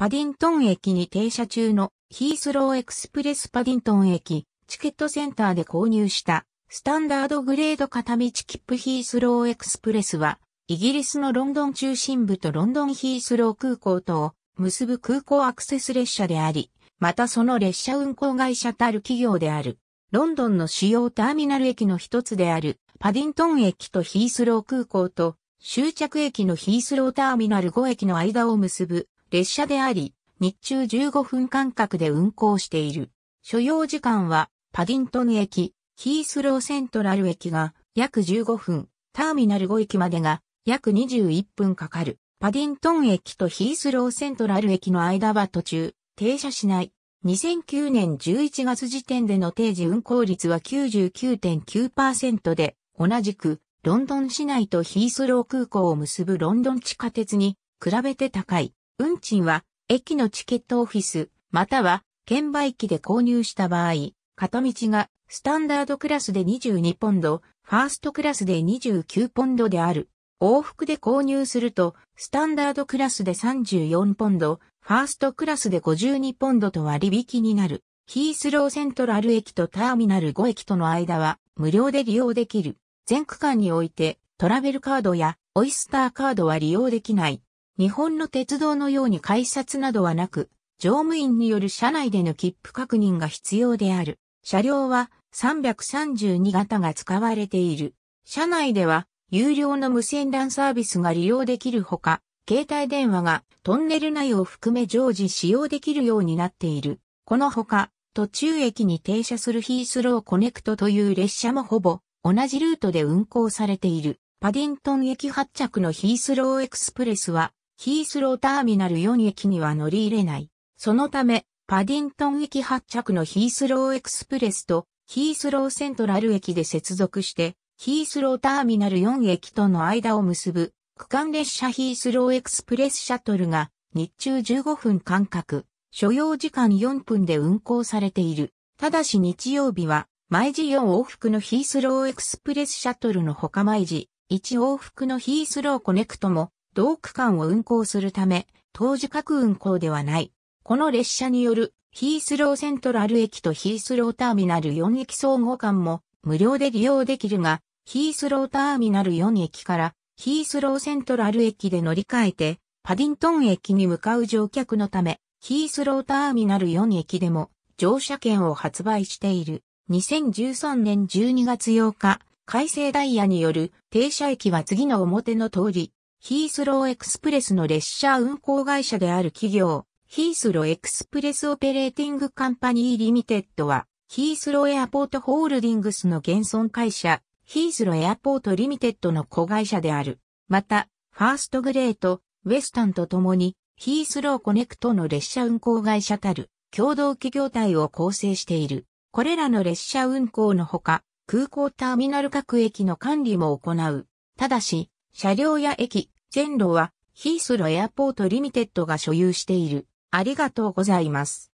パディントン駅に停車中のヒースローエクスプレスパディントン駅、チケットセンターで購入したスタンダードグレード片道切符ヒースローエクスプレスは、イギリスのロンドン中心部とロンドンヒースロー空港とを結ぶ空港アクセス列車であり、またその列車運行会社たる企業である。ロンドンの主要ターミナル駅の一つであるパディントン駅とヒースロー空港と終着駅のヒースローターミナル5駅の間を結ぶ列車であり、日中15分間隔で運行している。所要時間は、パディントン駅、ヒースローセントラル駅が約15分、ターミナル5駅までが約21分かかる。パディントン駅とヒースローセントラル駅の間は途中、停車しない。2009年11月時点での定時運行率は99.9%で、同じく、ロンドン市内とヒースロー空港を結ぶロンドン地下鉄に比べて高い。運賃は、駅のチケットオフィス、または、券売機で購入した場合、片道が、スタンダードクラスで22ポンド、ファーストクラスで29ポンドである。往復で購入すると、スタンダードクラスで34ポンド、ファーストクラスで52ポンドと割引になる。ヒースローセントラル駅とターミナル5駅との間は無料で利用できる。全区間においてトラベルカードやオイスターカードは利用できない。日本の鉄道のように改札などはなく、乗務員による車内での切符確認が必要である。車両は332型が使われている。車内では有料の無線 LAN サービスが利用できるほか、携帯電話がトンネル内を含め常時使用できるようになっている。このほか、途中駅に停車するヒースローコネクトという列車もほぼ同じルートで運行されている。パディントン駅発着のヒースローエクスプレスはヒースローターミナル4駅には乗り入れない。そのため、パディントン駅発着のヒースローエクスプレスとヒースローセントラル駅で接続して、ヒースローターミナル4駅との間を結ぶ区間列車ヒースローエクスプレスシャトルが日中15分間隔、所要時間4分で運行されている。ただし日曜日は毎時4往復のヒースローエクスプレスシャトルの他毎時1往復のヒースローコネクトも同区間を運行するため、当時各運行ではない。この列車によるヒースローセントラル駅とヒースローターミナル4駅総合間も無料で利用できるが、ヒースローターミナル4駅からヒースローセントラル駅で乗り換えて、パディントン駅に向かう乗客のため、ヒースローターミナル4駅でも乗車券を発売している。2013年12月8日、改正ダイヤによる停車駅は次の表の通り、ヒースローエクスプレスの列車運行会社である企業、ヒースローエクスプレスオペレーティングカンパニーリミテッドは、ヒースローエアポートホールディングスの現存会社、ヒースローエアポートリミテッドの子会社である。また、ファーストグレート、ウェスタンと共に、ヒースローコネクトの列車運行会社たる、共同企業体を構成している。これらの列車運行のほか、空港ターミナル各駅の管理も行う。ただし、車両や駅、全路はヒースロエアポートリミテッドが所有している。ありがとうございます。